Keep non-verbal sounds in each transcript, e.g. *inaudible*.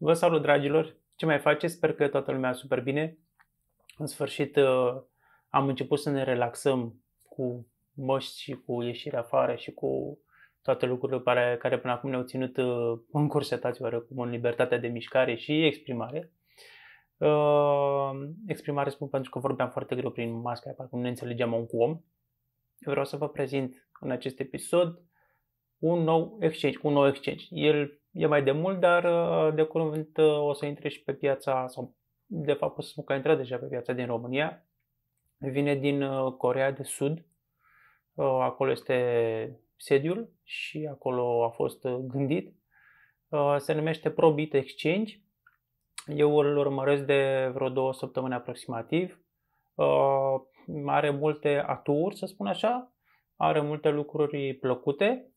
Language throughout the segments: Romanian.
Vă salut, dragilor! Ce mai faceți? Sper că toată lumea super bine. În sfârșit uh, am început să ne relaxăm cu măști și cu ieșirea afară și cu toate lucrurile care, care până acum ne-au ținut uh, încorsetați oarecum în libertatea de mișcare și exprimare. Uh, exprimare spun pentru că vorbeam foarte greu prin masca, parcă nu ne înțelegeam un cu om. vreau să vă prezint în acest episod un nou exchange, un nou exchange. El e mai de mult, dar uh, de curând uh, o să intre și pe piața, sau de fapt o să spun că a intrat deja pe piața din România. Vine din uh, Corea de Sud, acolo este sediul și acolo a fost gândit. Se numește Probit Exchange. Eu îl urmăresc de vreo două săptămâni aproximativ. Are multe aturi, să spun așa, are multe lucruri plăcute,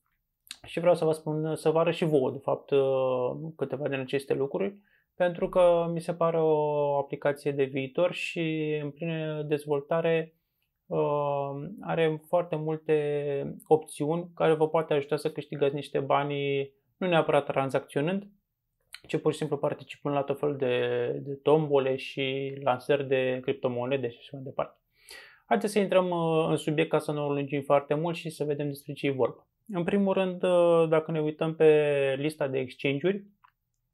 și vreau să vă spun, să vă arăt și vouă, de fapt, uh, câteva din aceste lucruri, pentru că mi se pare o aplicație de viitor și în plină dezvoltare uh, are foarte multe opțiuni care vă poate ajuta să câștigați niște bani, nu neapărat tranzacționând, ci pur și simplu participând la tot felul de, de tombole și lansări de criptomonede și așa mai departe. Haideți să intrăm uh, în subiect ca să nu o lungim foarte mult și să vedem despre ce e vorba. În primul rând, ă, dacă ne uităm pe lista de exchange-uri,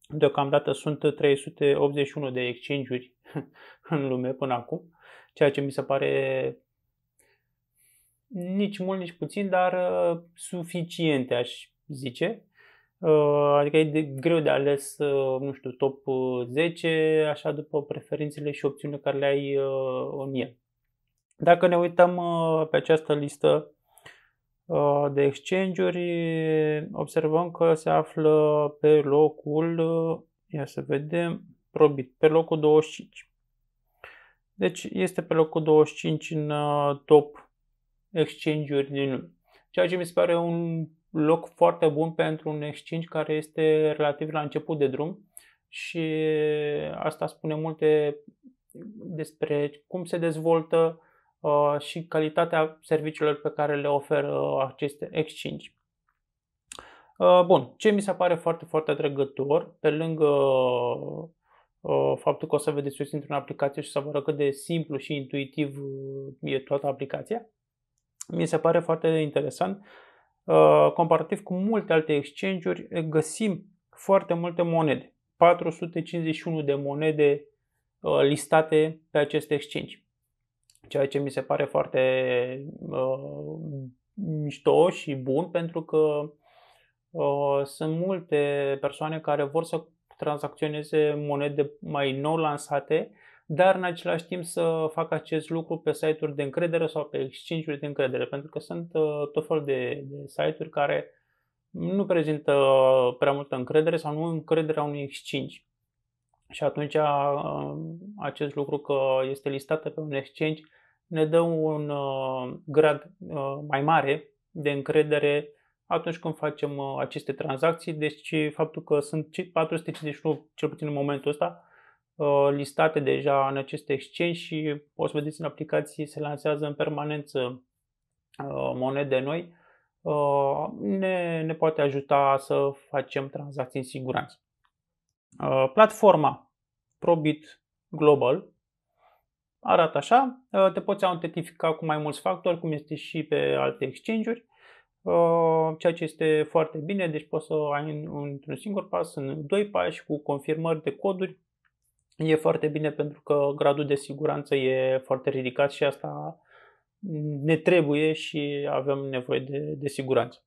deocamdată sunt 381 de exchange-uri *laughs* în lume până acum, ceea ce mi se pare nici mult, nici puțin, dar ă, suficiente, aș zice. Ă, adică e de, greu de ales, nu știu, top 10, așa după preferințele și opțiunile care le ai în el. Dacă ne uităm pe această listă Uh, de exchange-uri, observăm că se află pe locul, uh, ia să vedem, Probit, pe locul 25. Deci este pe locul 25 în uh, top exchange-uri din lume. Ceea ce mi se pare un loc foarte bun pentru un exchange care este relativ la început de drum și asta spune multe despre cum se dezvoltă, Uh, și calitatea serviciilor pe care le oferă aceste exchange. Uh, bun, ce mi se pare foarte, foarte atrăgător, pe lângă uh, faptul că o să vedeți sus într-o aplicație și să vă arăt cât de simplu și intuitiv e toată aplicația, mi se pare foarte interesant, comparativ cu multe alte exchange-uri, găsim foarte multe monede, 451 de monede listate pe acest exchange ceea ce mi se pare foarte uh, mișto și bun pentru că uh, sunt multe persoane care vor să tranzacționeze monede mai nou lansate, dar în același timp să facă acest lucru pe site-uri de încredere sau pe exchange-uri de încredere, pentru că sunt uh, tot fel de, de site-uri care nu prezintă prea multă încredere sau nu încrederea unui exchange. Și atunci uh, acest lucru că este listată pe un exchange ne dă un uh, grad uh, mai mare de încredere atunci când facem uh, aceste tranzacții. Deci faptul că sunt 451, cel puțin în momentul ăsta, listate deja în aceste exchange și o să vedeți în aplicații se lansează în permanență monede noi, ne, ne poate ajuta să facem tranzacții în siguranță. Platforma Probit Global arată așa. Uh, te poți autentifica cu mai mulți factori, cum este și pe alte exchange-uri, uh, ceea ce este foarte bine, deci poți să ai într-un singur pas, în doi pași, cu confirmări de coduri. E foarte bine pentru că gradul de siguranță e foarte ridicat și asta ne trebuie și avem nevoie de, de siguranță.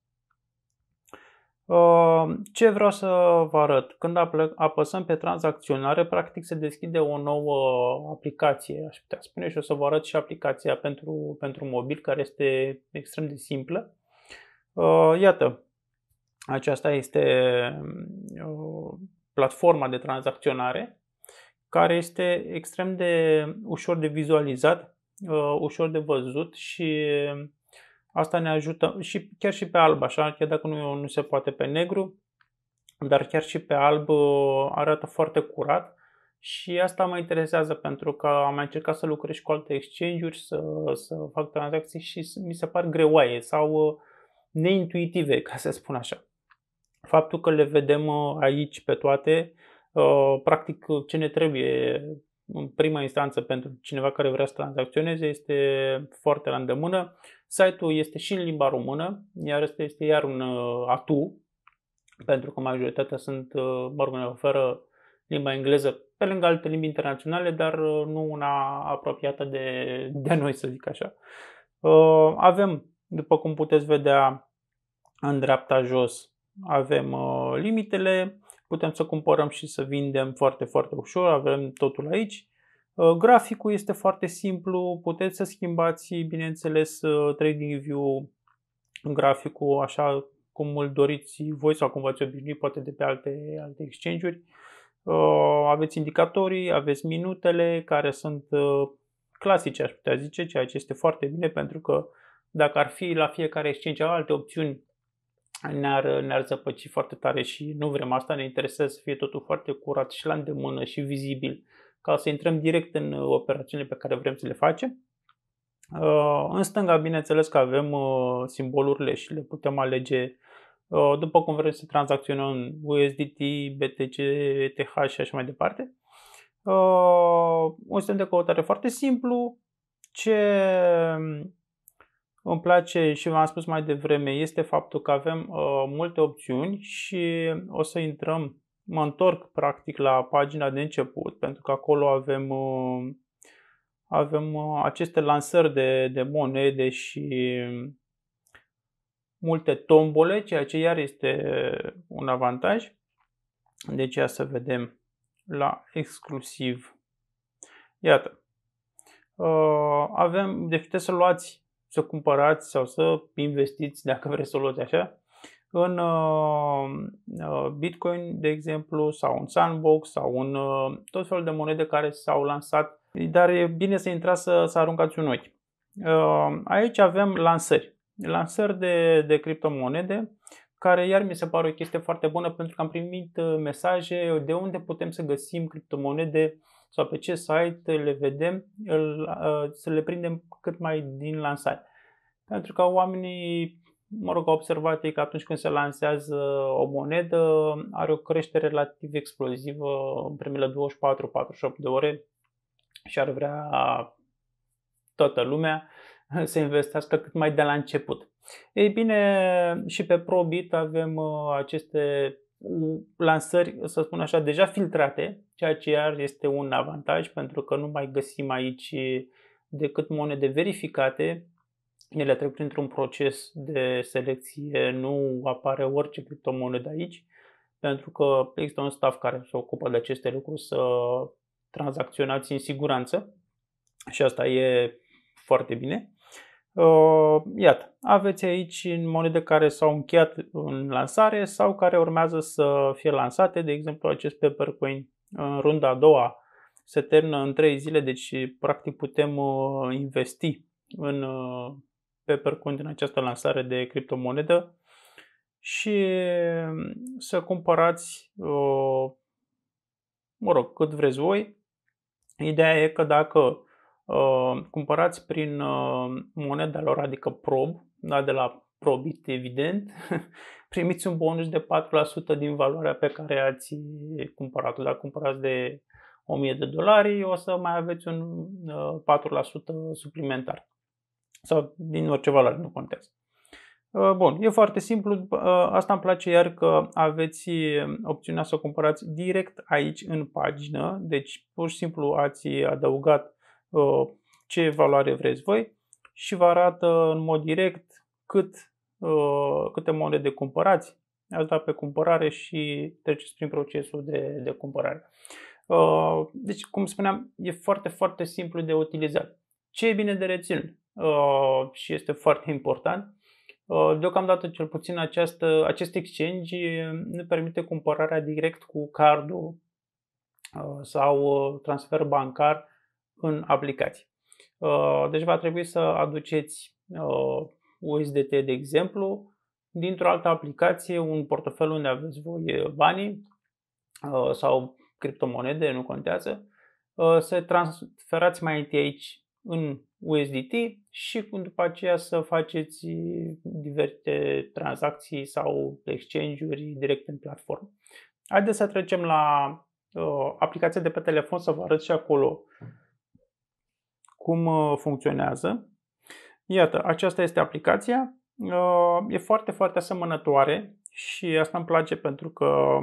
Uh, ce vreau să vă arăt? Când apăsăm pe tranzacționare, practic se deschide o nouă aplicație, aș putea spune, și o să vă arăt și aplicația pentru, pentru mobil, care este extrem de simplă. Uh, iată, aceasta este uh, platforma de tranzacționare, care este extrem de ușor de vizualizat, ușor de văzut și Asta ne ajută și chiar și pe alb, așa, chiar dacă nu, nu se poate pe negru, dar chiar și pe alb uh, arată foarte curat și asta mă interesează pentru că am mai încercat să lucrez cu alte exchange-uri, să, să fac tranzacții și mi se par greoaie sau uh, neintuitive, ca să spun așa. Faptul că le vedem uh, aici pe toate, practic ce ne trebuie în prima instanță pentru cineva care vrea să tranzacționeze este foarte la îndemână. Site-ul este și în limba română, iar este, este iar un uh, atu, pentru că majoritatea sunt, uh, mă rog, oferă limba engleză pe lângă alte limbi internaționale, dar uh, nu una apropiată de, de noi, să zic așa. Avem, după cum puteți vedea, în dreapta jos avem limitele, putem să cumpărăm și să vindem foarte, foarte ușor, avem totul aici. Uh, graficul este foarte simplu, puteți să schimbați, bineînțeles, uh, trading view graficul așa cum îl doriți voi sau cum v-ați obișnuit, poate de pe alte, alte exchange-uri. Uh, aveți indicatorii, aveți minutele care sunt clasice, aș putea zice, ceea ce este foarte bine pentru că dacă ar fi la fiecare exchange alte opțiuni ne-ar, ne-ar zăpăci foarte tare și nu vrem asta, ne interesează să fie totul foarte curat și la îndemână și vizibil ca să intrăm direct în uh, operațiunile pe care vrem să le facem. Uh, în stânga, bineînțeles că avem uh, simbolurile și le putem alege după cum vrem să tranzacționăm USDT, BTC, ETH și așa mai departe. Un sistem de căutare foarte simplu, ce îmi place și v-am spus mai devreme, este faptul că avem uh, multe opțiuni și o să intrăm, mă întorc practic la pagina de început, pentru că acolo avem, uh, avem uh, aceste lansări de, de monede și multe tombole, ceea ce iar este un avantaj. Deci ia să vedem la exclusiv. Iată. Uh, avem, deci puteți să luați să cumpărați sau să investiți, dacă vreți să o luați așa, în uh, uh, Bitcoin, de exemplu, sau un sandbox, sau un uh, tot felul de monede care s-au lansat, dar e bine să intrați să, să aruncați un ochi. aici avem lansări. Lansări de, de criptomonede, care iar mi se pare o chestie foarte bună pentru că am primit mesaje de unde putem să găsim criptomonede sau pe ce site le vedem, îl, uh, să le prindem cât mai din lansare. Pentru că oamenii mă rog, observat că atunci când se lansează o monedă, are o creștere relativ explozivă în primele 24-48 de ore și ar vrea toată lumea să investească cât mai de la început. Ei bine, și pe Probit avem uh, aceste lansări, să spun așa, deja filtrate, ceea ce iar este un avantaj pentru că nu mai găsim aici decât monede verificate. Ele trec printr-un proces de selecție, nu apare orice criptomonedă aici, pentru că există un staff care se ocupă de aceste lucruri să tranzacționați în siguranță și asta e foarte bine. Uh, iată, aveți aici monede care s-au încheiat în lansare sau care urmează să fie lansate, de exemplu acest Peppercoin în runda a doua se termină în 3 zile, deci practic putem uh, investi în uh, Peppercoin din această lansare de criptomonedă și um, să cumpărați, mă rog, cât vreți voi. Ideea e că dacă Uh, cumpărați prin uh, moneda lor, adică prob, da, de la probit evident, *laughs* primiți un bonus de 4% din valoarea pe care ați cumpărat-o. Dacă cumpărați de 1000 de dolari, o să mai aveți un 4% uh, suplimentar. Sau din orice valoare, nu contează. Bun, e foarte simplu, asta îmi place iar că aveți opțiunea să o cumpărați direct aici în pagină, deci pur și simplu ați adăugat Uh, ce valoare vreți voi și vă arată în mod direct cât, uh, câte monede cumpărați, ați dat pe cumpărare și treceți prin procesul de, de cumpărare. Uh, deci, cum spuneam, e foarte, foarte simplu de utilizat. Ce e bine de reținut și este foarte important, Deocamdată, cel puțin, această, acest exchange ne permite cumpărarea direct cu cardul sau transfer bancar în aplicații. Uh, deci va trebui să aduceți USDT, uh, de exemplu, dintr-o altă aplicație, un portofel unde aveți voi banii uh, sau criptomonede, nu contează, să transferați mai întâi aici în USDT și după aceea să faceți diverse tranzacții sau exchange-uri direct în platformă. Haideți să trecem la aplicația de pe telefon să vă arăt și acolo cum uh, funcționează. Iată, aceasta este aplicația. Uh, e foarte, foarte asemănătoare și asta îmi place pentru că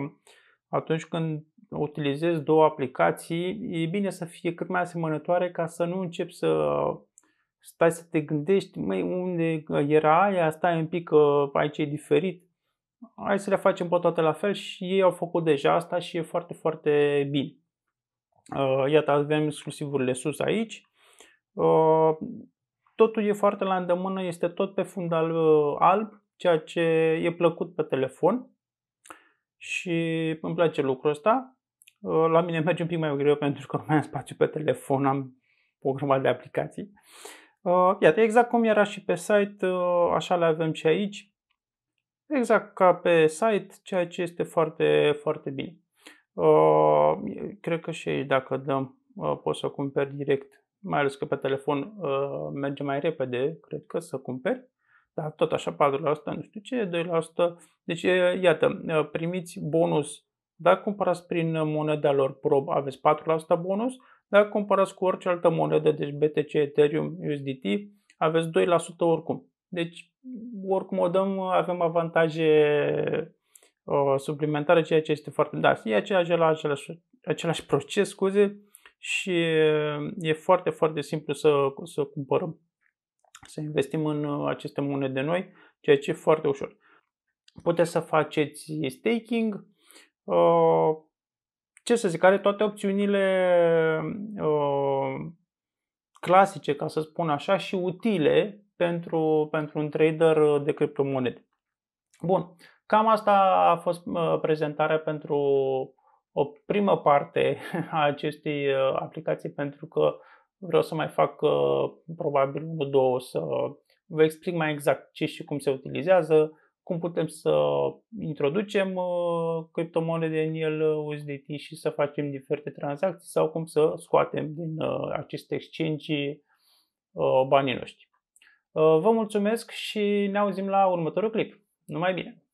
atunci când utilizezi două aplicații, e bine să fie cât mai asemănătoare ca să nu începi să stai să te gândești, mai unde era aia, stai un pic că uh, aici e diferit. Hai să le facem pe toate la fel și ei au făcut deja asta și e foarte, foarte bine. Iată, avem exclusivurile sus aici. Uh, totul e foarte la îndemână, este tot pe fundal uh, alb, ceea ce e plăcut pe telefon și îmi place lucrul ăsta. Uh, la mine merge un pic mai greu pentru că nu mai am spațiu pe telefon, am o grămadă de aplicații. Iată, exact cum era și pe site, așa le avem și aici. Exact ca pe site, ceea ce este foarte, foarte bine. Cred că și aici dacă dăm, poți să cumperi direct mai ales că pe telefon uh, merge mai repede, cred că, să cumperi, dar tot așa 4%, nu știu ce, 2%. Deci, iată, uh, primiți bonus dacă cumpărați prin moneda lor prob, aveți 4% bonus, dacă cumpărați cu orice altă monedă, deci BTC, Ethereum, USDT, aveți 2% oricum. Deci, oricum o dăm, avem avantaje uh, suplimentare, ceea ce este foarte... Da, e aceeași, același, același proces, scuze, și uh, e foarte, foarte simplu să, să cumpărăm, să investim în uh, aceste monede noi, ceea ce e foarte ușor. Puteți să faceți staking, uh, ce să zic, are toate opțiunile clasice, ca să spun așa, și utile pentru, pentru un trader de criptomonede. Bun, cam asta a fost prezentarea pentru o primă parte a acestei uh, aplicații pentru că vreau să mai fac uh, probabil o două să vă explic mai exact ce și cum se utilizează, cum putem să introducem uh, criptomonede în el USDT și să facem diferite tranzacții sau cum să scoatem din aceste exchange banii noștri. Vă mulțumesc și ne auzim la următorul clip. Numai bine!